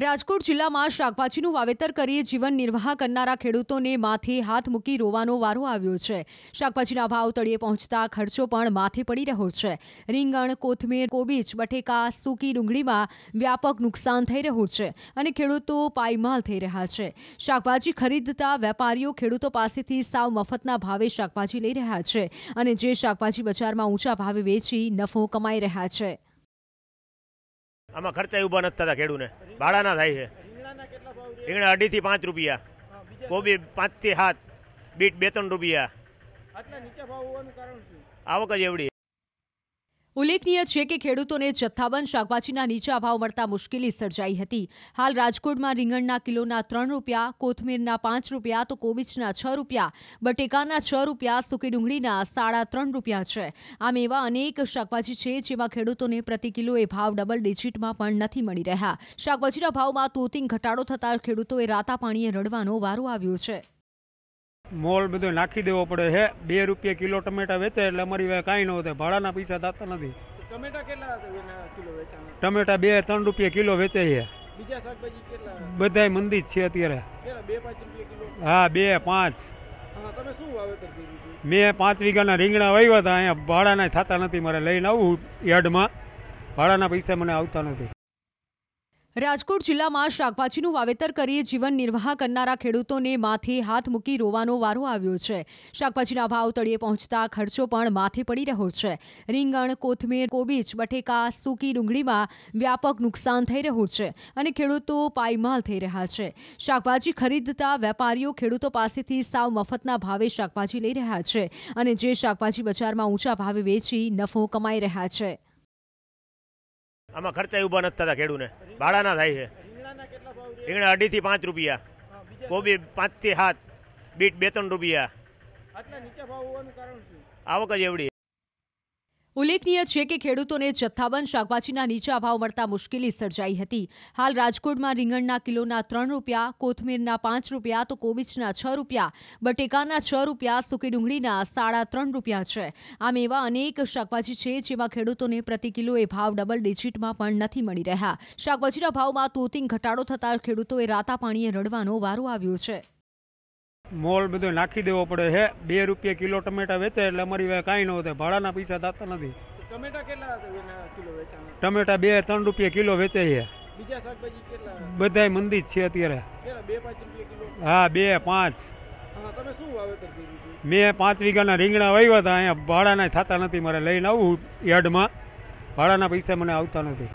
રાજકોટ જિલ્લામાં શાકભાજીનું વાવેતર કરી જીવન નિર્વાહ કરનારા ખેડૂતોને માથે હાથ મૂકી રોવાનો વારો આવ્યો છે શાકભાજીના ભાવ તળિયે પહોંચતા ખર્ચો પણ માથે પડી રહ્યો છે રીંગણ કોથમીર કોબીજ બટેકા સૂકી ડુંગળીમાં વ્યાપક નુકસાન થઈ રહ્યું છે અને ખેડૂતો પાયમાલ થઈ રહ્યા છે શાકભાજી ખરીદતા વેપારીઓ ખેડૂતો પાસેથી સાવ મફતના ભાવે શાકભાજી લઈ રહ્યા છે અને જે શાકભાજી બજારમાં ઊંચા ભાવે વેચી નફો કમાઈ રહ્યા છે આમાં ખર્ચા ઊભા નથી થતા ખેડૂને ભાડાના થાય છે રીંગણા અઢીથી પાંચ રૂપિયા કોબી પાંચથી સાત બીટ બે ત્રણ રૂપિયા આવક જ એવડી ઉલ્લેખનીય છે કે ખેડૂતોને જથ્થાબંધ શાકભાજીના નીચા ભાવ મળતા મુશ્કેલી સર્જાઈ હતી હાલ રાજકોટમાં રીંગણના કિલોના ત્રણ રૂપિયા કોથમીરના પાંચ રૂપિયા તો કોબીજના છ રૂપિયા બટેકાના છ રૂપિયા સૂકી ડુંગળીના સાડા ત્રણ રૂપિયા છે આમ એવા અનેક શાકભાજી છે જેમાં ખેડૂતોને પ્રતિ કિલોએ ભાવ ડબલ ડિજિટમાં પણ નથી મળી રહ્યા શાકભાજીના ભાવમાં તોતિંગ ઘટાડો થતાં ખેડૂતોએ રાતા પાણીએ રડવાનો વારો આવ્યો છે મોલ બધો નાખી દેવો પડે હે બે રૂપિયા કિલો ટમેટા વેચે એટલે અમારી પાસે કાંઈ ન હોતા ભાડાના પૈસા થતા નથી ટમેટા બે ત્રણ રૂપિયા કિલો વેચાય છે બીજા શાકભાજી બધા મંદી છે અત્યારે હા બે પાંચ મેં પાંચ વીઘાના રીંગણા વાવ્યા હતા અહીંયા ભાડાના થતા નથી મારે લઈને આવું યાર્ડમાં ભાડાના પૈસા મને આવતા નથી રાજકોટ જિલ્લામાં શાકભાજીનું વાવેતર કરી જીવન નિર્વાહ કરનારા ખેડૂતોને માથે હાથ મૂકી રોવાનો વારો આવ્યો છે શાકભાજીના ભાવ તળિયે પહોંચતા ખર્ચો પણ માથે પડી રહ્યો છે રીંગણ કોથમીર કોબીજ બટેકા સૂકી ડુંગળીમાં વ્યાપક નુકસાન થઈ રહ્યું છે અને ખેડૂતો પાયમાલ થઈ રહ્યા છે શાકભાજી ખરીદતા વેપારીઓ ખેડૂતો પાસેથી સાવ મફતના ભાવે શાકભાજી લઈ રહ્યા છે અને જે શાકભાજી બજારમાં ઊંચા ભાવે વેચી નફો કમાઈ રહ્યા છે આમાં ખર્ચા ઊભા નથી થતા ખેડૂને ભાડાના થાય છે રીંગણા અઢીથી પાંચ રૂપિયા કોબી પાંચ થી સાત બીટ બે ત્રણ રૂપિયા આવક જ એવડી ઉલ્લેખનીય છે કે ખેડૂતોને જથ્થાબંધ શાકભાજીના નીચા ભાવ મળતા મુશ્કેલી સર્જાઈ હતી હાલ રાજકોટમાં રીંગણના કિલોના ત્રણ રૂપિયા કોથમીરના પાંચ રૂપિયા તો કોબીજના છ રૂપિયા બટેકાના છ રૂપિયા સૂકી ડુંગળીના સાડા ત્રણ રૂપિયા છે આમ એવા અનેક શાકભાજી છે જેમાં ખેડૂતોને પ્રતિ કિલોએ ભાવ ડબલ ડિજિટમાં પણ નથી મળી રહ્યા શાકભાજીના ભાવમાં તોતિંગ ઘટાડો થતાં ખેડૂતોએ રાતા પાણીએ રડવાનો વારો આવ્યો છે મોલ બધો નાખી દેવો પડે હે બે રૂપિયા કિલો ટમેટા વેચે એટલે અમારી પાસે કાંઈ ન હોતા ભાડાના પૈસા થતા નથી ટમેટા ટમેટા બે ત્રણ રૂપિયા કિલો વેચાય છે બીજા શાકભાજી કેટલા બધા મંદી છે અત્યારે હા બે પાંચ મેં પાંચ વીઘાના રીંગણા વાવ્યા હતા અહીંયા ભાડાના થતા નથી મારે લઈને આવું યાર્ડમાં ભાડાના પૈસા મને આવતા નથી